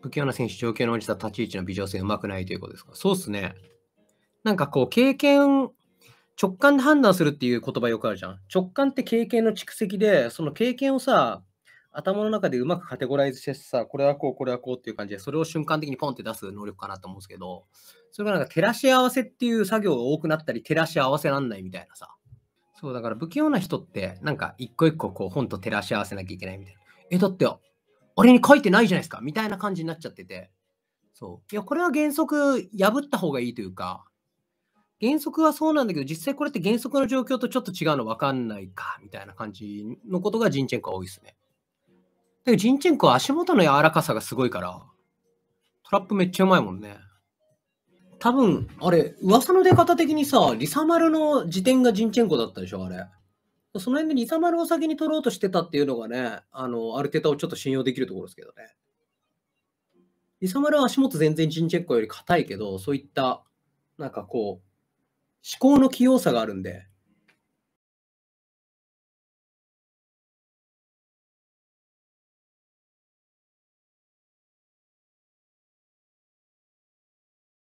不器用な選手、状況に応じた立ち位置の微調整うまくないということですか。そうっすね。なんかこう、経験、直感で判断するっていう言葉よくあるじゃん。直感って経験の蓄積で、その経験をさ、頭の中でうまくカテゴライズしてさ、これはこう、これはこうっていう感じで、それを瞬間的にポンって出す能力かなと思うんですけど、それがなんか照らし合わせっていう作業が多くなったり、照らし合わせなんないみたいなさ。そう、だから不器用な人って、なんか一個一個こう、本と照らし合わせなきゃいけないみたいな。え、だってあれに書いてないじゃないですかみたいな感じになっちゃってて。そう。いや、これは原則破った方がいいというか、原則はそうなんだけど、実際これって原則の状況とちょっと違うの分かんないか、みたいな感じのことがジンチェンコは多いですね。で、ジンチェンコは足元の柔らかさがすごいから、トラップめっちゃうまいもんね。多分、あれ、噂の出方的にさ、リサマルの辞典がジンチェンコだったでしょ、あれ。その辺で2、3丸を先に取ろうとしてたっていうのがね、あの、アルテタをちょっと信用できるところですけどね。リサ丸は足元全然ジンチェッコより硬いけど、そういった、なんかこう、思考の器用さがあるんで、